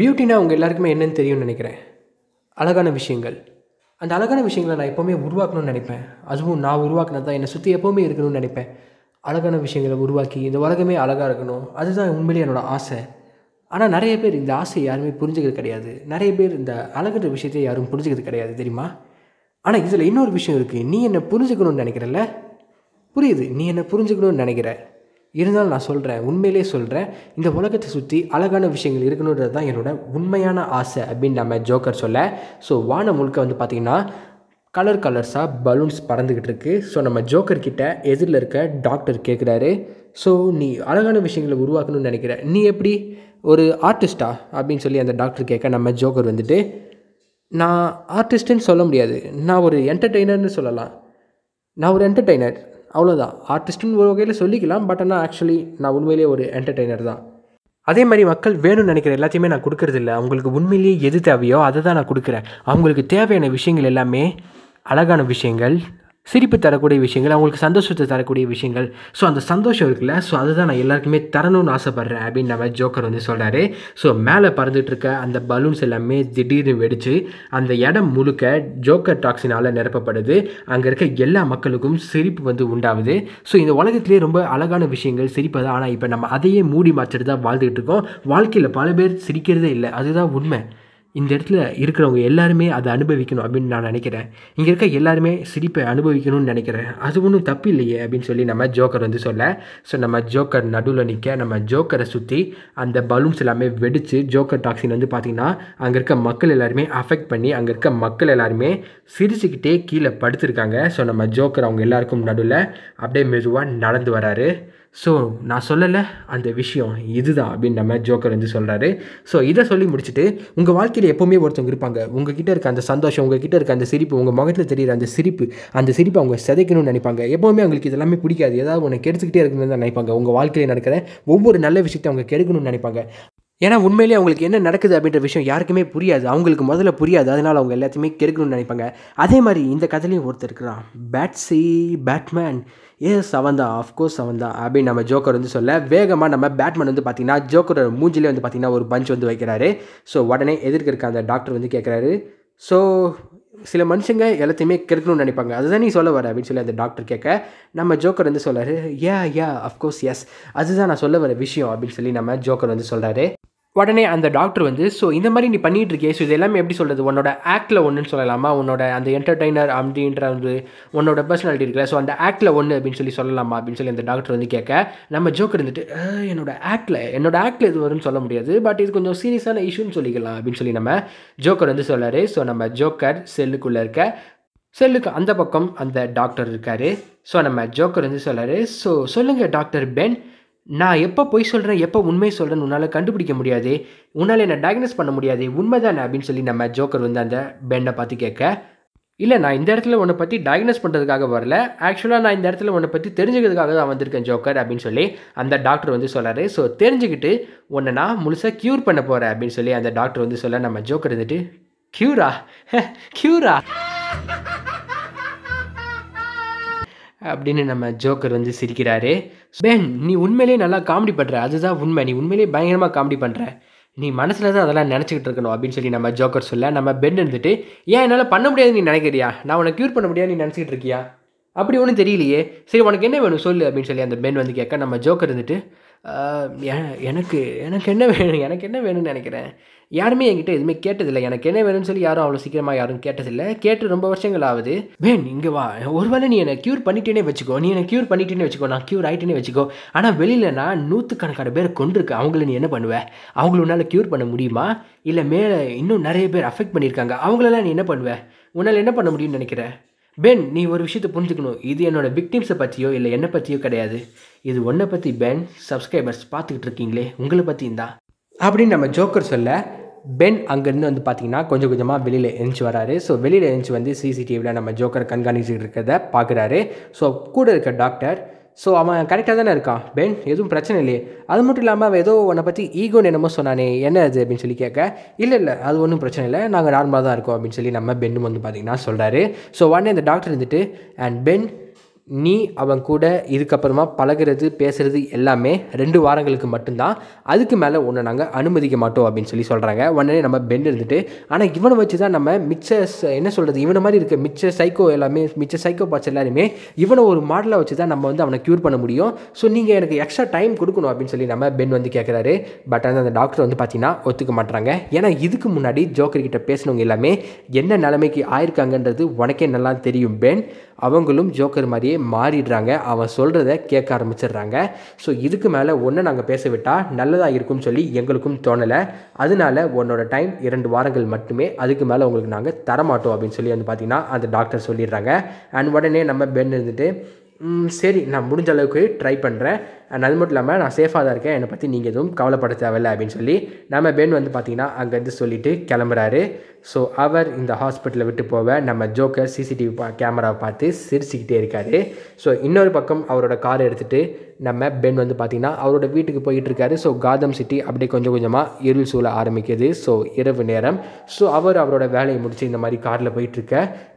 பியூட்டினா அவங்க எல்லாருக்குமே என்னென்னு தெரியும்னு நினைக்கிறேன் அழகான விஷயங்கள் அந்த அழகான விஷயங்களை நான் எப்போவுமே உருவாக்கணும்னு நினைப்பேன் அதுவும் நான் உருவாக்கினது தான் என்னை சுற்றி எப்போவுமே இருக்கணும்னு நினைப்பேன் அழகான விஷயங்களை உருவாக்கி இந்த உலகமே அழகாக இருக்கணும் அதுதான் உண்மையிலே என்னோடய ஆசை ஆனால் நிறைய பேர் இந்த ஆசையை யாருமே புரிஞ்சுக்கிறது கிடையாது நிறைய பேர் இந்த அழகுற விஷயத்தையும் யாரும் புரிஞ்சுக்கிறது கிடையாது தெரியுமா ஆனால் இதில் இன்னொரு விஷயம் இருக்குது நீ என்னை புரிஞ்சுக்கணும்னு நினைக்கிறல்ல புரியுது நீ என்னை புரிஞ்சுக்கணும்னு நினைக்கிற இருந்தாலும் நான் சொல்கிறேன் உண்மையிலே சொல்கிறேன் இந்த உலகத்தை சுற்றி அழகான விஷயங்கள் இருக்கணுன்றது தான் என்னோடய உண்மையான ஆசை அப்படின்னு நம்ம ஜோக்கர் சொல்ல ஸோ வானம் முழுக்க வந்து பார்த்திங்கன்னா கலர் கலர்ஸாக பலூன்ஸ் பறந்துக்கிட்டு இருக்கு ஸோ நம்ம ஜோக்கர் கிட்ட எதிரில் இருக்க டாக்டர் கேட்குறாரு ஸோ நீ அழகான விஷயங்களை உருவாக்கணும்னு நினைக்கிற நீ எப்படி ஒரு ஆர்டிஸ்டா அப்படின்னு சொல்லி அந்த டாக்டர் கேட்க நம்ம ஜோக்கர் வந்துட்டு நான் ஆர்டிஸ்ட்டுன்னு சொல்ல முடியாது நான் ஒரு என்டர்டெய்னர்னு சொல்லலாம் நான் ஒரு என்டர்டெய்னர் அவ்வளோதான் ஆர்டிஸ்ட்டுன்னு ஒரு வகையில் சொல்லிக்கலாம் பட் ஆனால் ஆக்சுவலி நான் உண்மையிலேயே ஒரு என்டர்டெய்னர் தான் அதே மாதிரி மக்கள் வேணும்னு நினைக்கிற எல்லாத்தையுமே நான் கொடுக்கறதில்ல அவங்களுக்கு உண்மையிலேயே எது தேவையோ அதை தான் நான் கொடுக்குறேன் அவங்களுக்கு தேவையான விஷயங்கள் எல்லாமே அழகான விஷயங்கள் சிரிப்பு தரக்கூடிய விஷயங்கள் அவங்களுக்கு சந்தோஷத்தை தரக்கூடிய விஷயங்கள் ஸோ அந்த சந்தோஷம் இருக்குல்ல ஸோ அதுதான் நான் எல்லாருக்குமே தரணும்னு ஆசைப்பட்றேன் அப்படின்னு நம்ம ஜோக்கர் வந்து சொல்கிறாரு ஸோ மேலே பறந்துட்டு இருக்க அந்த பலூன்ஸ் எல்லாமே திடீர்னு வெடித்து அந்த இடம் முழுக்க ஜோக்கர் டாக்ஸினால் நிரப்பப்படுது அங்கே இருக்க எல்லா மக்களுக்கும் சிரிப்பு வந்து உண்டாகுது ஸோ இந்த உலகத்திலே ரொம்ப அழகான விஷயங்கள் சிரிப்பு தான் ஆனால் இப்போ நம்ம அதையே மூடி மாற்றிட்டு தான் வாழ்ந்துக்கிட்டு இருக்கோம் வாழ்க்கையில் பல பேர் சிரிக்கிறதே இல்லை அதுதான் உண்மை இந்த இடத்துல இருக்கிறவங்க எல்லாருமே அதை அனுபவிக்கணும் அப்படின்னு நான் நினைக்கிறேன் இங்கே இருக்க எல்லாருமே சிரிப்பை அனுபவிக்கணும்னு நினைக்கிறேன் அது ஒன்றும் தப்பு இல்லையே அப்படின்னு சொல்லி நம்ம ஜோக்கர் வந்து சொல்ல ஸோ நம்ம ஜோக்கர் நடுவில் நிற்க நம்ம ஜோக்கரை சுற்றி அந்த பலூன்ஸ் எல்லாமே வெடித்து ஜோக்கர் டாக்ஸின் வந்து பார்த்திங்கன்னா அங்கே இருக்க மக்கள் எல்லாருமே அஃபெக்ட் பண்ணி அங்கே இருக்க மக்கள் எல்லாருமே சிரிச்சுக்கிட்டே கீழே படுத்துருக்காங்க ஸோ நம்ம ஜோக்கர் அவங்க எல்லாருக்கும் நடுவில் அப்படியே மெதுவாக நடந்து வராரு ஸோ நான் சொல்லலை அந்த விஷயம் இதுதான் அப்படின்னு நம்ம ஜோக்கர் வந்து சொல்கிறாரு ஸோ இதை சொல்லி முடிச்சுட்டு உங்கள் வாழ்க்கையில் எப்போவுமே ஒருத்தவங்க இருப்பாங்க உங்கள் கிட்டே இருக்க அந்த சந்தோஷம் உங்கள் கிட்டே இருக்க அந்த சிரிப்பு உங்கள் முகத்தில் தெரிகிற அந்த சிரிப்பு அந்த சிரிப்பை அவங்க சிதைக்கணும்னு நினைப்பாங்க எப்போவுமே அவங்களுக்கு இதெல்லாமே பிடிக்காது ஏதாவது ஒன்று கெடுத்துக்கிட்டே இருக்கணும்னு தான் நினைப்பாங்க உங்கள் வாழ்க்கையில் நடக்கிற ஒவ்வொரு நல்ல விஷயத்தை அவங்க கெடுக்கணும்னு நினைப்பாங்க ஏன்னா உண்மையிலேயே அவங்களுக்கு என்ன நடக்குது அப்படின்ற விஷயம் யாருக்குமே புரியாது அவங்களுக்கு முதல்ல புரியாது அதனால் அவங்க எல்லாத்தையுமே கெடுக்கணும்னு நினைப்பாங்க அதே மாதிரி இந்த கதையிலையும் ஒருத்தர் இருக்கிறான் பேட்ஸி பேட்மேன் ஏ அவன் தான் ஆஃப்கோர்ஸ் சவந்தா தான் அப்படின்னு நம்ம ஜோக்கர் வந்து சொல்ல வேகமாக நம்ம பேட்மேன் வந்து பார்த்தீங்கன்னா ஜோக்கரோட மூஞ்சிலே வந்து பார்த்தீங்கன்னா ஒரு பஞ்ச் வந்து வைக்கிறாரு ஸோ உடனே எதிர்க்க இருக்க அந்த டாக்டர் வந்து கேட்குறாரு ஸோ சில மனுஷங்க எல்லாத்தையுமே கெடுக்கணும்னு நினைப்பாங்க அதுதான் நீ சொல்ல வர அப்படின்னு சொல்லி அந்த டாக்டர் கேட்க நம்ம ஜோக்கர் வந்து சொல்கிறாரு யா யா அஃப்கோர்ஸ் எஸ் அதுதான் நான் சொல்ல வர விஷயம் அப்படின்னு சொல்லி நம்ம ஜோக்கர் வந்து சொல்கிறாரு உடனே அந்த டாக்டர் வந்து ஸோ இந்த மாதிரி நீ பண்ணிகிட்டு இருக்கே ஸோ இது எல்லாமே எப்படி சொல்கிறது உன்னோட ஆக்டில் ஒன்றுன்னு சொல்லலாமா உன்னோட அந்த என்டர்டெய்னர் அப்படின்ற வந்து உன்னோட பர்சனாலிட்டி இருக்குல்ல ஸோ அந்த ஆக்டில் ஒன்று அப்படின்னு சொல்லி சொல்லலாமா அப்படின்னு சொல்லி அந்த டாக்டர் வந்து கேட்க நம்ம ஜோக்கர் இருந்துட்டு என்னோட ஆக்டில் என்னோட ஆக்டில் இது வரும்னு சொல்ல முடியாது பட் இது கொஞ்சம் சீரியஸான இஷ்யூன்னு சொல்லிக்கலாம் அப்படின்னு சொல்லி நம்ம ஜோக்கர் வந்து சொல்லாரு ஸோ நம்ம ஜோக்கர் செல்லுக்குள்ளே இருக்க செல்லுக்கு அந்த பக்கம் அந்த டாக்டர் இருக்கார் ஸோ நம்ம ஜோக்கர் வந்து சொல்லாரு ஸோ சொல்லுங்கள் டாக்டர் பென் நான் எப்போ பொய் சொல்கிறேன் எப்போ உண்மை சொல்கிறேன்னு உன்னால் கண்டுபிடிக்க முடியாது உன்னால் என்னை டயக்னோஸ் பண்ண முடியாது உண்மை தானே அப்படின்னு சொல்லி நம்ம ஜோக்கர் வந்து அந்த பெண்ணை பார்த்து கேட்க இல்லை நான் இந்த இடத்துல உன்னை பற்றி டயக்னோஸ் பண்ணுறதுக்காக வரல ஆக்சுவலாக நான் இந்த இடத்துல உன்னை பற்றி தெரிஞ்சுக்கிறதுக்காக தான் வந்திருக்கேன் ஜோக்கர் அப்படின்னு சொல்லி அந்த டாக்டர் வந்து சொல்கிறாரு ஸோ தெரிஞ்சுக்கிட்டு உன்னை நான் முழுசாக க்யூர் பண்ண போகிறேன் அப்படின்னு சொல்லி அந்த டாக்டர் வந்து சொல்ல நம்ம ஜோக்கர் இருந்துட்டு க்யூரா க்யூரா அப்படின்னு நம்ம ஜோக்கர் வந்து சிரிக்கிறாரு பேன் நீ உண்மையிலேயே நல்லா காமெடி பண்ணுற அதுதான் உண்மை நீ உண்மையிலே பயங்கரமாக காமெடி பண்ணுற நீ மனசில் தான் அதெல்லாம் நினச்சிக்கிட்டு இருக்கணும் அப்படின்னு சொல்லி நம்ம ஜோக்கர் சொல்ல நம்ம பென் இருந்துட்டு ஏன் என்னால் பண்ண முடியாது நீ நினைக்கிறியா நான் உனக்கு க்யூர் பண்ண முடியாது நீ நினச்சிக்கிட்டு இருக்கியா அப்படி ஒன்றும் தெரியலையே சரி உனக்கு என்ன வேணும் சொல்லு அப்படின்னு சொல்லி அந்த பென் வந்து கேட்க நம்ம ஜோக்கர் இருந்துட்டு எனக்கு எனக்கு என்ன வேணும் எனக்கு என்ன வேணும்னு நினைக்கிறேன் யாருமே என்கிட்ட எதுவுமே கேட்டதில்லை எனக்கு என்ன வேணும்னு சொல்லி யாரும் அவ்வளோ சீக்கிரமாக யாரும் கேட்டதில்லை கேட்டு ரொம்ப வருஷங்கள் ஆகுது வேன் இங்கே வா ஒருவேளை நீ என்னை க்யூர் பண்ணிட்டேனே வச்சுக்கோ நீ என்னை க்யூர் பண்ணிட்டேனே வச்சுக்கோ நான் க்யூர் ஆகிட்டேனே வச்சுக்கோ ஆனால் வெளியில் நான் நூற்றுக்கணக்கான பேர் கொண்டிருக்கேன் அவங்கள நீ என்ன பண்ணுவேன் அவங்கள உன்னால் க்யூர் பண்ண முடியுமா இல்லை மேலே இன்னும் நிறைய பேர் அஃபெக்ட் பண்ணியிருக்காங்க அவங்களெல்லாம் நீ என்ன பண்ணுவேன் உன்னால் என்ன பண்ண முடியும்னு நினைக்கிறேன் பென் நீ ஒரு விஷயத்தை புரிஞ்சுக்கணும் இது என்னோட விக்டிம்ஸை பற்றியோ இல்லை என்னை பற்றியோ கிடையாது இது ஒன்றை பற்றி பென் சப்ஸ்கிரைபர்ஸ் பார்த்துக்கிட்டு இருக்கீங்களே உங்களை பற்றியும் தான் அப்படின்னு நம்ம ஜோக்கர் சொல்ல பென் அங்கேருந்து வந்து பார்த்திங்கன்னா கொஞ்சம் கொஞ்சமாக வெளியில் எழுந்து வராரு ஸோ வெளியில் எழுந்து வந்து சிசிடிவியில் நம்ம ஜோக்கரை கண்காணிச்சுட்டு இருக்கிறத பார்க்குறாரு ஸோ கூட இருக்க டாக்டர் ஸோ அவன் கரெக்டாக தானே இருக்கான் பென் எதுவும் பிரச்சனை இல்லையே அது மட்டும் இல்லாமல் அவன் ஏதோ உன்னை பற்றி ஈகோன்னு என்னமோ சொன்னானே என்ன அது அப்படின்னு சொல்லி கேட்க இல்லை இல்லை அது ஒன்றும் பிரச்சனை இல்லை நாங்கள் நார்மலாக தான் இருக்கோம் அப்படின்னு சொல்லி நம்ம பென்னும் வந்து பார்த்திங்கன்னா சொல்கிறாரு ஸோ உடனே இந்த டாக்டர் இருந்துட்டு அண்ட் பென் நீ அவன் கூட இதுக்கப்புறமா பழகிறது பேசுகிறது எல்லாமே ரெண்டு வாரங்களுக்கு மட்டும்தான் அதுக்கு மேலே ஒன்று நாங்கள் அனுமதிக்க மாட்டோம் அப்படின்னு சொல்லி சொல்கிறாங்க உடனே நம்ம பெண்ட் இருந்துட்டு ஆனால் இவனை வச்சு தான் நம்ம மிச்ச என்ன சொல்கிறது இவனை மாதிரி இருக்க மிச்ச சைக்கோ எல்லாமே மிச்ச சைக்கோ பாட்ஸ் எல்லாருமே இவனை ஒரு மாடலை வச்சு தான் நம்ம வந்து அவனை க்யூர் பண்ண முடியும் ஸோ நீங்கள் எனக்கு எக்ஸ்ட்ரா டைம் கொடுக்கணும் அப்படின்னு சொல்லி நம்ம பென் வந்து கேட்குறாரு பட் அந்த டாக்டர் வந்து பார்த்தீங்கன்னா ஒத்துக்க மாட்டுறாங்க ஏன்னா இதுக்கு முன்னாடி ஜோக்கர்கிட்ட பேசினவங்க எல்லாமே என்ன நிலைமைக்கு ஆயிருக்காங்கன்றது உனக்கே நல்லா தெரியும் பென் அவங்களும் ஜோக்கர் மாதிரியே அப்படியே மாறிடுறாங்க அவன் சொல்கிறத கேட்க ஆரம்பிச்சிடுறாங்க ஸோ இதுக்கு மேலே ஒன்று நாங்கள் பேச விட்டால் நல்லதாக இருக்கும்னு சொல்லி எங்களுக்கும் தோணலை அதனால உன்னோட டைம் இரண்டு வாரங்கள் மட்டுமே அதுக்கு மேலே உங்களுக்கு நாங்கள் தரமாட்டோம் அப்படின்னு சொல்லி வந்து பார்த்திங்கன்னா அந்த டாக்டர் சொல்லிடுறாங்க அண்ட் உடனே நம்ம பெண் இருந்துட்டு சரி நான் முடிஞ்ச அளவுக்கு ட்ரை பண்ணுறேன் அண்ட் அது மட்டும் இல்லாமல் நான் சேஃபாக தான் இருக்கேன் என்னை பற்றி நீங்கள் எதுவும் கவலைப்பட தேவையில்லை அப்படின்னு சொல்லி நம்ம பென் வந்து பார்த்தீங்கன்னா அங்கேருந்து சொல்லிட்டு கிளம்புறாரு ஸோ அவர் இந்த ஹாஸ்பிட்டலில் விட்டு போக நம்ம ஜோக்கர் சிசிடிவி பா கேமராவை பார்த்து சிரிச்சுக்கிட்டே இருக்கார் ஸோ இன்னொரு பக்கம் அவரோட கார் எடுத்துகிட்டு நம்ம பென் வந்து பார்த்திங்கன்னா அவரோட வீட்டுக்கு போயிட்டு இருக்காரு ஸோ காதம் சிட்டி அப்படியே கொஞ்சம் கொஞ்சமாக இருள் சூழ ஆரம்பிக்குது ஸோ இரவு நேரம் ஸோ அவர் அவரோட வேலையை முடிச்சு இந்த மாதிரி காரில் போயிட்டுருக்க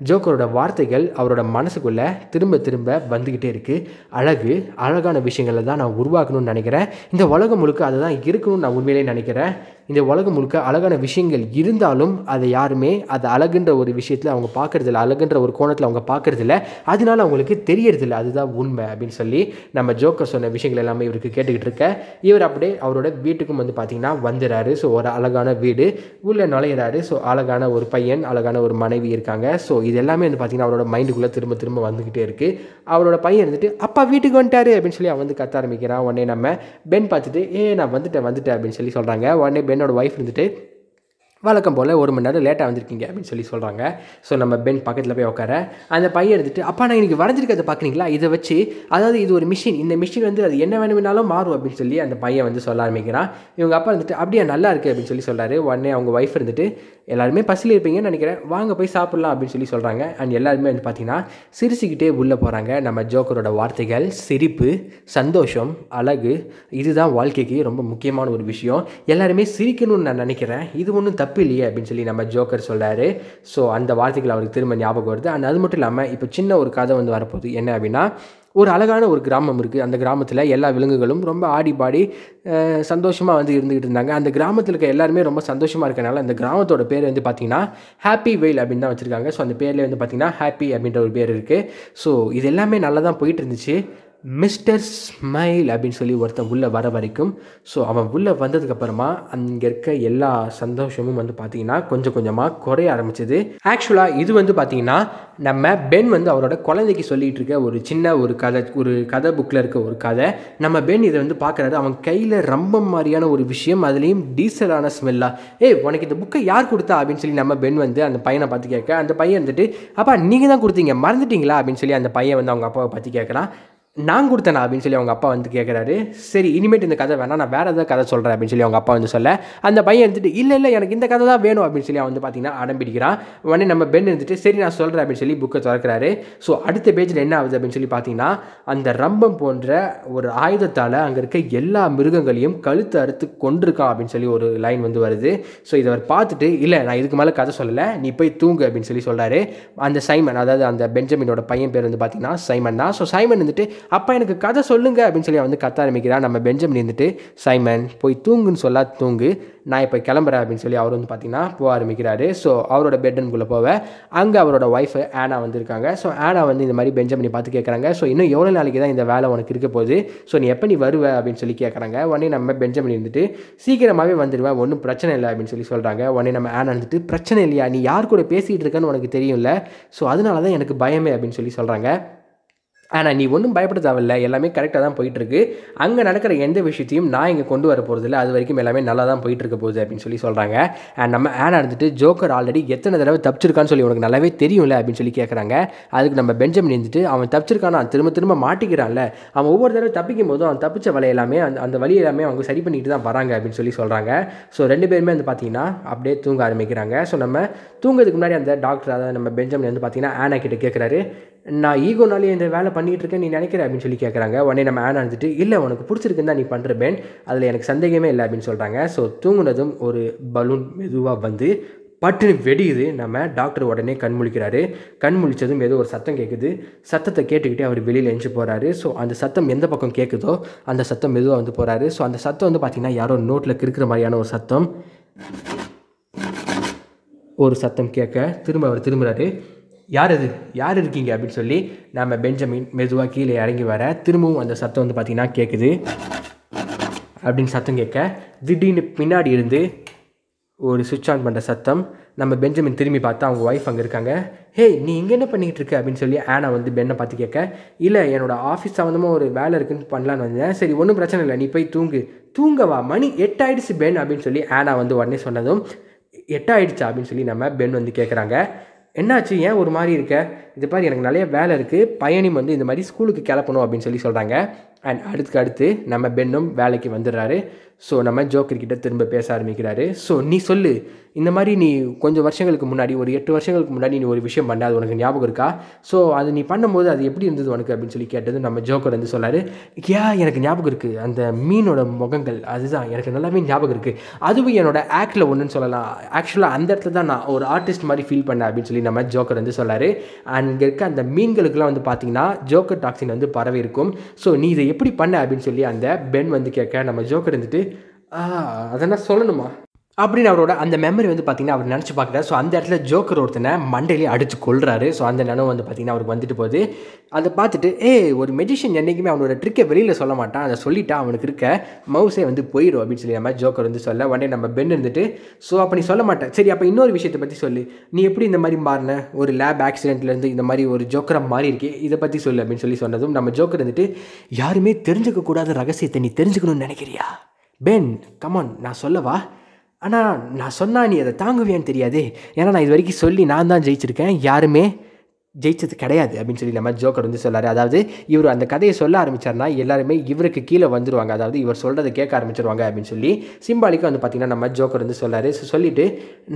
ஜோக்கரோட வார்த்தைகள் அவரோட மனசுக்குள்ளே திரும்ப திரும்ப வந்துக்கிட்டே இருக்குது அழகு அழகான விஷயங்களை தான் நான் உருவாக்கணும்னு நினைக்கிறேன் இந்த உலகம் முழுக்க அதுதான் இருக்கணும்னு நான் உண்மையிலேயே நினைக்கிறேன் இந்த உலகம் முழுக்க அழகான விஷயங்கள் இருந்தாலும் அதை யாருமே அதை அழகுன்ற ஒரு விஷயத்தில் அவங்க பார்க்குறதில்ல அழகுன்ற ஒரு கோணத்தில் அவங்க பார்க்குறதில்ல அதனால அவங்களுக்கு தெரியறதில்ல அதுதான் உண்மை அப்படின்னு சொல்லி நம்ம ஜோக்கர் சொன்ன விஷயங்கள் எல்லாமே இவருக்கு கேட்டுக்கிட்டு இருக்க இவர் அப்படியே அவரோட வீட்டுக்கும் வந்து பார்த்திங்கன்னா வந்துடுறாரு ஸோ ஒரு அழகான வீடு உள்ளே நுழையிறாரு ஸோ அழகான ஒரு பையன் அழகான ஒரு மனைவி இருக்காங்க ஸோ இது எல்லாமே வந்து பார்த்திங்கன்னா அவரோட மைண்டுக்குள்ளே திரும்ப திரும்ப வந்துக்கிட்டே இருக்குது அவரோட பையன் இருந்துட்டு அப்பா வீட்டுக்கு வந்துட்டாரு அப்படின்னு சொல்லி அவன் வந்து கத்த ஆரம்பிக்கிறான் உடனே நம்ம பென் பார்த்துட்டு ஏ நான் வந்துட்டேன் வந்துட்டேன் அப்படின்னு சொல்லி சொல்கிறாங்க உடனே பென் பென்னோட ஒய்ஃப் இருந்துட்டு வழக்கம் போல் ஒரு மணி நேரம் லேட்டாக வந்திருக்கீங்க அப்படின்னு சொல்லி சொல்கிறாங்க ஸோ நம்ம பென் பக்கத்தில் போய் உட்கார அந்த பையன் எடுத்துகிட்டு அப்பா நான் இன்றைக்கி வரைஞ்சிருக்கிறத பார்க்குறீங்களா இதை வச்சு அதாவது இது ஒரு மிஷின் இந்த மிஷின் வந்து அது என்ன வேணுமினாலும் மாறும் அப்படின்னு சொல்லி அந்த பையன் வந்து சொல்ல ஆரம்பிக்கிறான் இவங்க அப்பா இருந்துட்டு அப்படியே நல்லா இருக்குது அப்படின்னு சொல்லி சொல்கிறாரு உடனே அவங்க ஒய்ஃப் இருந்துட்டு எல்லாருமே பசியில் இருப்பீங்கன்னு நினைக்கிறேன் வாங்க போய் சாப்பிட்லாம் அப்படின்னு சொல்லி சொல்கிறாங்க அண்ட் எல்லாருமே வந்து பார்த்திங்கன்னா சிரிச்சுக்கிட்டே உள்ளே போகிறாங்க நம்ம ஜோக்கரோட வார்த்தைகள் சிரிப்பு சந்தோஷம் அழகு இதுதான் வாழ்க்கைக்கு ரொம்ப முக்கியமான ஒரு விஷயம் எல்லாருமே சிரிக்கணும்னு நான் நினைக்கிறேன் இது ஒன்றும் தப்பு இல்லையே அப்படின்னு சொல்லி நம்ம ஜோக்கர் சொல்கிறாரு ஸோ அந்த வார்த்தைகள் அவருக்கு திரும்ப ஞாபகம் வருது அண்ட் அது மட்டும் இல்லாமல் இப்போ சின்ன ஒரு கதை வந்து வரப்போகுது என்ன அப்படின்னா ஒரு அழகான ஒரு கிராமம் இருக்குது அந்த கிராமத்தில் எல்லா விலங்குகளும் ரொம்ப ஆடி பாடி சந்தோஷமாக வந்து இருந்துக்கிட்டு இருந்தாங்க அந்த கிராமத்தில் இருக்க எல்லாருமே ரொம்ப சந்தோஷமாக இருக்கனால அந்த கிராமத்தோட பேர் வந்து பார்த்திங்கன்னா ஹாப்பி வெயில் அப்படின்னு தான் வச்சுருக்காங்க ஸோ அந்த பேரில் வந்து பார்த்திங்கன்னா ஹாப்பி அப்படின்ற ஒரு பேர் இருக்குது ஸோ இது எல்லாமே நல்லா தான் போயிட்டு இருந்துச்சு மிஸ்டர் ஸ்மைல் அப்படின்னு சொல்லி ஒருத்தன் உள்ளே வர வரைக்கும் ஸோ அவன் உள்ளே வந்ததுக்கப்புறமா அங்கே இருக்க எல்லா சந்தோஷமும் வந்து பார்த்திங்கன்னா கொஞ்சம் கொஞ்சமாக குறைய ஆரம்பிச்சது ஆக்சுவலாக இது வந்து பார்த்திங்கன்னா நம்ம பென் வந்து அவரோட குழந்தைக்கு சொல்லிகிட்டு இருக்க ஒரு சின்ன ஒரு கதை ஒரு கதை புக்கில் இருக்க ஒரு கதை நம்ம பென் இதை வந்து பார்க்குறாரு அவன் கையில் ரொம்ப மாதிரியான ஒரு விஷயம் அதுலேயும் டீசலான ஸ்மெல்லாக ஏ உனக்கு இந்த புக்கை யார் கொடுத்தா அப்படின்னு சொல்லி நம்ம பென் வந்து அந்த பையனை பார்த்து கேட்க அந்த பையன் வந்துட்டு அப்பா நீங்கள் தான் கொடுத்தீங்க மறந்துட்டீங்களா அப்படின்னு சொல்லி அந்த பையன் வந்து அவங்க அப்பாவை பார்த்து கேட்குறான் நான் கொடுத்தேன் அப்படின்னு சொல்லி அவங்க அப்பா வந்து கேட்குறாரு சரி இனிமேட்டு இந்த கதை வேணாம் நான் வேறு ஏதாவது கதை சொல்கிறேன் அப்படின்னு சொல்லி அவங்க அப்பா வந்து சொல்ல அந்த பையன் எடுத்துகிட்டு இல்லை இல்லை எனக்கு இந்த கதை தான் வேணும் அப்படின்னு சொல்லி அவன் வந்து பார்த்தீங்கன்னா அடம்பிடிக்கிறான் உடனே நம்ம பெண் இருந்துட்டு சரி நான் சொல்கிறேன் அப்படின்னு சொல்லி புக்கை திறக்கிறாரு ஸோ அடுத்த பேஜில் என்ன ஆகுது அப்படின்னு சொல்லி பார்த்தீங்கன்னா அந்த ரம்பம் போன்ற ஒரு ஆயுதத்தால் அங்கே இருக்க எல்லா மிருகங்களையும் கழுத்து அறுத்து கொண்டிருக்கான் அப்படின்னு சொல்லி ஒரு லைன் வந்து வருது ஸோ இதை அவர் பார்த்துட்டு இல்லை நான் இதுக்கு மேலே கதை சொல்லலை நீ போய் தூங்கு அப்படின்னு சொல்லி சொல்கிறாரு அந்த சைமன் அதாவது அந்த பெஞ்சமினோட பையன் பேர் வந்து பார்த்தீங்கன்னா சைமன் தான் ஸோ சைமன் வந்துட்டு அப்பா எனக்கு கதை சொல்லுங்க அப்படின்னு சொல்லி வந்து கத்த ஆரம்பிக்கிறான் நம்ம பெஞ்சமின் இருந்துட்டு சைமன் போய் தூங்குன்னு சொல்லா தூங்கு நான் இப்போ கிளம்புறேன் அப்படின்னு சொல்லி அவர் வந்து பார்த்தீங்கன்னா போக ஆரம்பிக்கிறாரு ஸோ அவரோட பெட்ரூம்குள்ளே போவேன் அங்கே அவரோட ஒய்ஃப் ஆனா வந்திருக்காங்க ஸோ ஆனா வந்து இந்த மாதிரி பெஞ்சமினி பார்த்து கேட்குறாங்க ஸோ இன்னும் எவ்வளோ நாளைக்கு தான் இந்த வேலை உனக்கு இருக்க போகுது ஸோ நீ எப்போ நீ வருவ அப்படின்னு சொல்லி கேட்குறாங்க உடனே நம்ம பெஞ்சமின் இருந்துட்டு சீக்கிரமாகவே வந்துடுவேன் ஒன்றும் பிரச்சனை இல்லை அப்படின்னு சொல்லி சொல்கிறாங்க உடனே நம்ம ஆனா இருந்துட்டு பிரச்சனை இல்லையா நீ யார் கூட பேசிகிட்டு இருக்கன்னு உனக்கு தெரியும்ல ஸோ அதனால தான் எனக்கு பயமே அப்படின்னு சொல்லி சொல்கிறாங்க ஆனால் நீ ஒன்றும் பயப்பட தேவையில்ல எல்லாமே கரெக்டாக தான் போயிட்டுருக்கு அங்கே நடக்கிற எந்த விஷயத்தையும் நான் இங்கே கொண்டு வர போகிறது இல்லை அது வரைக்கும் எல்லாமே நல்லா தான் போயிட்டு இருக்க போகுது அப்படின்னு சொல்லி சொல்கிறாங்க அண்ட் நம்ம ஆனா இருந்துட்டு ஜோக்கர் ஆல்ரெடி எத்தனை தடவை தப்பிச்சிருக்கான்னு சொல்லி உனக்கு நல்லாவே தெரியும்ல அப்படின்னு சொல்லி கேட்குறாங்க அதுக்கு நம்ம பெஞ்சமின் இருந்துட்டு அவன் தப்பிச்சிருக்கானா திரும்ப திரும்ப மாட்டிக்கிறான்ல அவன் ஒவ்வொரு தடவை தப்பிக்கும் போதும் அவன் தப்பிச்ச வலை எல்லாமே அந்த அந்த வழி எல்லாமே அவங்க சரி பண்ணிட்டு தான் வராங்க அப்படின்னு சொல்லி சொல்கிறாங்க ஸோ ரெண்டு பேருமே வந்து பார்த்தீங்கன்னா அப்படியே தூங்க ஆரம்பிக்கிறாங்க ஸோ நம்ம தூங்கிறதுக்கு முன்னாடி அந்த டாக்டர் அதாவது நம்ம பெஞ்சமின் வந்து பார்த்தீங்கன்னா ஆனா கிட்ட கேட்குறாரு நான் நாளே இந்த வேலை பண்ணிகிட்டு இருக்கேன் நீ நினைக்கிற அப்படின்னு சொல்லி கேட்குறாங்க உடனே நம்ம ஆன் அழுதுட்டு இல்லை உனக்கு பிடிச்சிருக்குன்னு தான் நீ பண்ணுற பேன் அதில் எனக்கு சந்தேகமே இல்லை அப்படின்னு சொல்கிறாங்க ஸோ தூங்குனதும் ஒரு பலூன் மெதுவாக வந்து பட்டுன்னு வெடியுது நம்ம டாக்டர் உடனே கண் முழிக்கிறாரு கண் முழித்ததும் ஏதோ ஒரு சத்தம் கேட்குது சத்தத்தை கேட்டுக்கிட்டே அவர் வெளியில் எழுந்து போகிறாரு ஸோ அந்த சத்தம் எந்த பக்கம் கேட்குதோ அந்த சத்தம் மெதுவாக வந்து போகிறாரு ஸோ அந்த சத்தம் வந்து பார்த்திங்கன்னா யாரோ நோட்டில் கிறுக்கிற மாதிரியான ஒரு சத்தம் ஒரு சத்தம் கேட்க திரும்ப அவர் திரும்புகிறாரு யார் அது யார் இருக்கீங்க அப்படின்னு சொல்லி நம்ம பெஞ்சமின் மெதுவாக கீழே இறங்கி வர திரும்பவும் அந்த சத்தம் வந்து பார்த்திங்கன்னா கேட்குது அப்படின்னு சத்தம் கேட்க திடீர்னு பின்னாடி இருந்து ஒரு சுவிட்ச் ஆன் பண்ணுற சத்தம் நம்ம பெஞ்சமின் திரும்பி பார்த்தா அவங்க ஒய்ஃப் அங்கே இருக்காங்க ஹே நீ இங்கே என்ன பண்ணிக்கிட்டு இருக்க அப்படின்னு சொல்லி ஆனா வந்து பெண்ணை பார்த்து கேட்க இல்லை என்னோடய ஆஃபீஸ் சம்மந்தமாக ஒரு வேலை இருக்குன்னு பண்ணலான்னு வந்தேன் சரி ஒன்றும் பிரச்சனை இல்லை நீ போய் தூங்கு தூங்கவா மணி எட்டாயிடுச்சு பென் அப்படின்னு சொல்லி ஆனா வந்து உடனே சொன்னதும் எட்டாயிடுச்சா அப்படின்னு சொல்லி நம்ம பென் வந்து கேட்குறாங்க என்னாச்சு ஏன் ஒரு மாதிரி இருக்க இது மாதிரி எனக்கு நிறைய வேலை இருக்குது பயணம் வந்து இந்த மாதிரி ஸ்கூலுக்கு கிளப்பணும் அப்படின்னு சொல்லி சொல்கிறாங்க அண்ட் அடுத்துக்கு அடுத்து நம்ம பெண்ணும் வேலைக்கு வந்துடுறாரு ஸோ நம்ம ஜோக்கர்கிட்ட திரும்ப பேச ஆரம்பிக்கிறாரு ஸோ நீ சொல்லு இந்த மாதிரி நீ கொஞ்சம் வருஷங்களுக்கு முன்னாடி ஒரு எட்டு வருஷங்களுக்கு முன்னாடி நீ ஒரு விஷயம் பண்ண அது உனக்கு ஞாபகம் இருக்கா ஸோ அது நீ பண்ணும்போது அது எப்படி இருந்தது உனக்கு அப்படின்னு சொல்லி கேட்டது நம்ம ஜோக்கர் வந்து சொல்லார் ஏன் எனக்கு ஞாபகம் இருக்குது அந்த மீனோட முகங்கள் அதுதான் எனக்கு நல்லாவே ஞாபகம் இருக்குது அதுவும் என்னோட ஆக்டில் ஒன்றுன்னு சொல்லலாம் ஆக்சுவலாக அந்த இடத்துல தான் நான் ஒரு ஆர்டிஸ்ட் மாதிரி ஃபீல் பண்ணேன் அப்படின்னு சொல்லி நம்ம ஜோக்கர் வந்து சொன்னார் அண்ட் அண்ட் இங்கே இருக்க அந்த மீன்களுக்குலாம் வந்து பார்த்தீங்கன்னா ஜோக்கர் டாக்ஸின் வந்து பரவி இருக்கும் ஸோ நீ இதை எப்படி பண்ண அப்படின்னு சொல்லி அந்த பென் வந்து கேட்க நம்ம ஜோக்கர் இருந்துட்டு அதெல்லாம் சொல்லணுமா அப்படின்னு அவரோட அந்த மெமரி வந்து பார்த்தீங்கன்னா அவர் நினச்சி பார்க்குறாரு ஸோ அந்த இடத்துல ஜோக்கர் ஒருத்தனை மண்டையிலே அடித்து கொள்கிறாரு ஸோ அந்த நினைவு வந்து பார்த்திங்கன்னா அவருக்கு வந்துட்டு போகுது அதை பார்த்துட்டு ஏ ஒரு மெஜிஷன் என்றைக்குமே அவனோட ட்ரிக்கை வெளியில் சொல்ல மாட்டான் அதை சொல்லிட்டா அவனுக்கு இருக்க மவுஸே வந்து போயிடும் அப்படின்னு சொல்லி நம்ம ஜோக்கர் வந்து சொல்ல உடனே நம்ம பென் இருந்துட்டு ஸோ அப்போ நீ சொல்ல மாட்டேன் சரி அப்போ இன்னொரு விஷயத்தை பற்றி சொல்லு நீ எப்படி இந்த மாதிரி மாறின ஒரு லேப் ஆக்சிடென்ட்லேருந்து இந்த மாதிரி ஒரு ஜோக்கரை மாறி இருக்கே இதை பற்றி சொல்லு அப்படின்னு சொல்லி சொன்னதும் நம்ம ஜோக்கர் வந்துட்டு யாருமே தெரிஞ்சுக்கக்கூடாத ரகசியத்தை நீ தெரிஞ்சுக்கணும்னு நினைக்கிறியா பென் கமான் நான் சொல்லவா ஆனால் நான் சொன்னால் நீ அதை தாங்குவியான்னு தெரியாது ஏன்னா நான் இது வரைக்கும் சொல்லி நான் தான் ஜெயிச்சிருக்கேன் யாருமே ஜெயிச்சது கிடையாது அப்படின்னு சொல்லி நம்ம ஜோக்கர் வந்து சொல்லார் அதாவது இவர் அந்த கதையை சொல்ல ஆரம்பித்தார்னா எல்லாருமே இவருக்கு கீழே வந்துருவாங்க அதாவது இவர் சொல்கிறத கேட்க ஆரம்பிச்சிருவாங்க அப்படின்னு சொல்லி சிம்பாலிக்காக வந்து பார்த்திங்கன்னா நம்ம ஜோக்கர் வந்து சொல்லார் ஸோ சொல்லிவிட்டு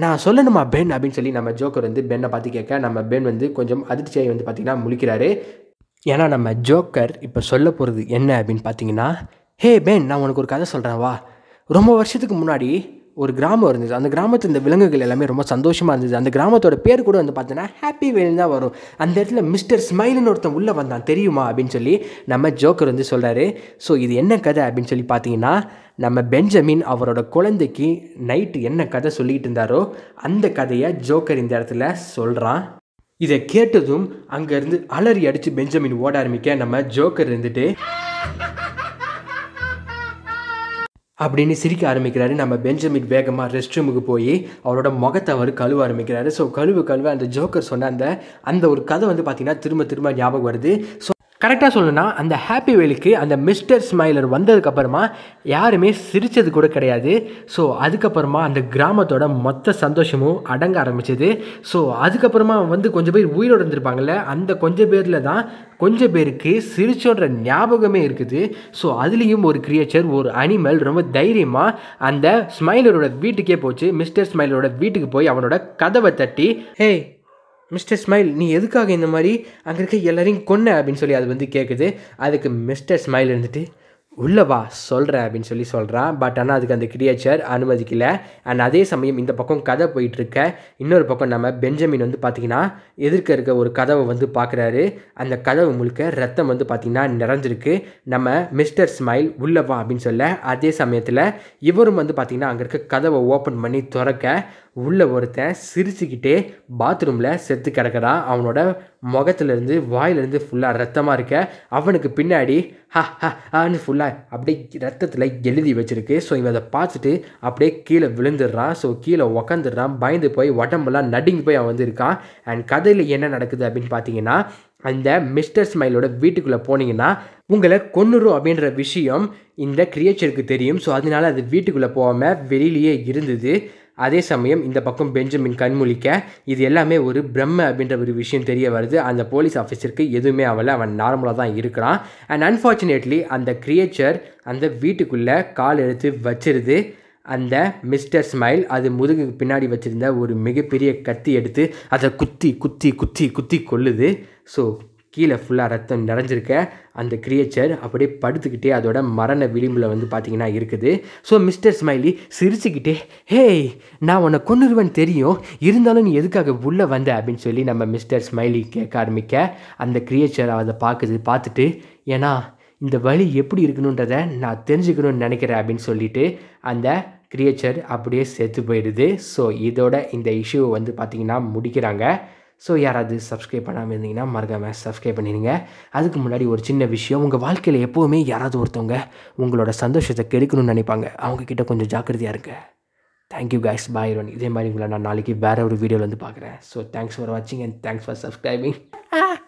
நான் சொல்லணுமா பென் அப்படின்னு சொல்லி நம்ம ஜோக்கர் வந்து பெண்ணை பார்த்து கேட்க நம்ம பென் வந்து கொஞ்சம் அதிர்ச்சியை வந்து பார்த்திங்கன்னா முழிக்கிறாரு ஏன்னா நம்ம ஜோக்கர் இப்போ சொல்ல போகிறது என்ன அப்படின்னு பார்த்தீங்கன்னா ஹே பென் நான் உனக்கு ஒரு கதை சொல்கிறேன் வா ரொம்ப வருஷத்துக்கு முன்னாடி ஒரு கிராமம் இருந்தது அந்த கிராமத்தில் இந்த விலங்குகள் எல்லாமே ரொம்ப சந்தோஷமாக இருந்தது அந்த கிராமத்தோட பேர் கூட வந்து பார்த்தோன்னா ஹாப்பி வேல் தான் வரும் அந்த இடத்துல மிஸ்டர் ஸ்மைல்னு ஒருத்தன் உள்ளே வந்தான் தெரியுமா அப்படின்னு சொல்லி நம்ம ஜோக்கர் வந்து சொல்கிறாரு ஸோ இது என்ன கதை அப்படின்னு சொல்லி பார்த்தீங்கன்னா நம்ம பெஞ்சமின் அவரோட குழந்தைக்கு நைட்டு என்ன கதை சொல்லிக்கிட்டு இருந்தாரோ அந்த கதையை ஜோக்கர் இந்த இடத்துல சொல்கிறான் இதை கேட்டதும் அங்கேருந்து அலறி அடித்து பெஞ்சமின் ஓட ஆரம்பிக்க நம்ம ஜோக்கர் இருந்துட்டு அப்படின்னு சிரிக்க ஆரம்பிக்கிறாரு நம்ம பெஞ்சமின் வேகமாக ரெஸ்ட் ரூமுக்கு போய் அவரோட முகத்தை அவர் கழுவ ஆரம்பிக்கிறாரு ஸோ கழுவு கழுவ அந்த ஜோக்கர் சொன்ன அந்த அந்த ஒரு கதை வந்து பார்த்திங்கன்னா திரும்ப திரும்ப ஞாபகம் வருது ஸோ கரெக்டாக சொல்லணும்னா அந்த ஹாப்பி வேலுக்கு அந்த மிஸ்டர் ஸ்மைலர் வந்ததுக்கப்புறமா யாருமே சிரித்தது கூட கிடையாது ஸோ அதுக்கப்புறமா அந்த கிராமத்தோட மொத்த சந்தோஷமும் அடங்க ஆரம்பிச்சது ஸோ அதுக்கப்புறமா வந்து கொஞ்சம் பேர் உயிரோடு இருந்திருப்பாங்கள்ல அந்த கொஞ்சம் பேரில் தான் கொஞ்சம் பேருக்கு சிரிச்சோன்ற ஞாபகமே இருக்குது ஸோ அதுலேயும் ஒரு கிரியேச்சர் ஒரு அனிமல் ரொம்ப தைரியமாக அந்த ஸ்மைலரோட வீட்டுக்கே போச்சு மிஸ்டர் ஸ்மைலரோட வீட்டுக்கு போய் அவனோட கதவை தட்டி ஹே மிஸ்டர் ஸ்மைல் நீ எதுக்காக இந்த மாதிரி அங்கே இருக்க எல்லாரையும் கொன்ன அப்படின்னு சொல்லி அது வந்து கேட்குது அதுக்கு மிஸ்டர் ஸ்மைல் இருந்துட்டு உள்ளவா சொல்கிறேன் அப்படின்னு சொல்லி சொல்கிறான் பட் ஆனால் அதுக்கு அந்த கிரியேச்சர் அனுமதிக்கலை அண்ட் அதே சமயம் இந்த பக்கம் கதை போயிட்டுருக்க இன்னொரு பக்கம் நம்ம பெஞ்சமின் வந்து பார்த்திங்கன்னா எதிர்க்க இருக்க ஒரு கதவை வந்து பார்க்குறாரு அந்த கதவு முழுக்க ரத்தம் வந்து பார்த்திங்கன்னா நிறைஞ்சிருக்கு நம்ம மிஸ்டர் ஸ்மைல் உள்ளவா அப்படின்னு சொல்ல அதே சமயத்தில் இவரும் வந்து பார்த்திங்கன்னா அங்கே இருக்க கதவை ஓப்பன் பண்ணி திறக்க உள்ள ஒருத்தன் சிரிச்சுக்கிட்டே பாத்ரூமில் செத்து கிடக்கிறான் அவனோட முகத்துலேருந்து வாயிலேருந்து ஃபுல்லாக ரத்தமாக இருக்க அவனுக்கு பின்னாடி ஹா ஹான்னு ஃபுல்லாக அப்படியே ரத்தத்தில் எழுதி வச்சுருக்கு ஸோ இவன் அதை பார்த்துட்டு அப்படியே கீழே விழுந்துடுறான் ஸோ கீழே உக்காந்துடுறான் பயந்து போய் உடம்பெல்லாம் நடுங்கி போய் அவன் வந்திருக்கான் அண்ட் கதையில் என்ன நடக்குது அப்படின்னு பார்த்தீங்கன்னா அந்த மிஸ்டர் ஸ்மைலோட வீட்டுக்குள்ளே போனீங்கன்னா உங்களை கொன்னுரும் அப்படின்ற விஷயம் இந்த கிரியேச்சருக்கு தெரியும் ஸோ அதனால அது வீட்டுக்குள்ளே போகாமல் வெளியிலேயே இருந்தது அதே சமயம் இந்த பக்கம் பெஞ்சமின் கண்முழிக்க இது எல்லாமே ஒரு பிரம்ம அப்படின்ற ஒரு விஷயம் தெரிய வருது அந்த போலீஸ் ஆஃபீஸருக்கு எதுவுமே அவளை அவன் நார்மலாக தான் இருக்கிறான் அண்ட் அன்ஃபார்ச்சுனேட்லி அந்த கிரியேச்சர் அந்த வீட்டுக்குள்ளே கால் எடுத்து வச்சிருது அந்த மிஸ்டர் ஸ்மைல் அது முதுகுக்கு பின்னாடி வச்சுருந்த ஒரு மிகப்பெரிய கத்தி எடுத்து அதை குத்தி குத்தி குத்தி குத்தி கொல்லுது ஸோ கீழே ஃபுல்லாக ரத்தம் நிறைஞ்சிருக்க அந்த கிரியேச்சர் அப்படியே படுத்துக்கிட்டே அதோட மரண விளிம்பில் வந்து பார்த்திங்கன்னா இருக்குது ஸோ மிஸ்டர் ஸ்மைலி சிரிச்சுக்கிட்டே ஹேய் நான் உன்னை கொண்டுருவன் தெரியும் இருந்தாலும் நீ எதுக்காக உள்ளே வந்த அப்படின்னு சொல்லி நம்ம மிஸ்டர் ஸ்மைலி கேட்க ஆரம்பிக்க அந்த கிரியேச்சர் அதை பார்க்குது பார்த்துட்டு ஏன்னா இந்த வழி எப்படி இருக்கணுன்றதை நான் தெரிஞ்சுக்கணும்னு நினைக்கிறேன் அப்படின்னு சொல்லிட்டு அந்த கிரியேச்சர் அப்படியே செத்து போயிடுது ஸோ இதோட இந்த இஷ்யூவை வந்து பார்த்திங்கன்னா முடிக்கிறாங்க ஸோ யாராவது சப்ஸ்கிரைப் பண்ணாமல் இருந்தீங்கன்னா மறக்காமல் சப்ஸ்கிரைப் பண்ணிடுங்க அதுக்கு முன்னாடி ஒரு சின்ன விஷயம் உங்கள் வாழ்க்கையில் எப்போவுமே யாராவது ஒருத்தவங்க உங்களோட சந்தோஷத்தை கெடுக்கணும்னு நினைப்பாங்க அவங்கக்கிட்ட கொஞ்சம் ஜாக்கிரதையாக இருங்க தேங்க்யூ கைஸ் பாய் ரோன் இதே மாதிரி உங்களை நான் நாளைக்கு வேறு ஒரு வீடியோவில் வந்து பார்க்குறேன் ஸோ தேங்க்ஸ் ஃபார் வாட்சிங் அண்ட் தேங்க்ஸ் ஃபார் சப்ஸ்கிரைபிங்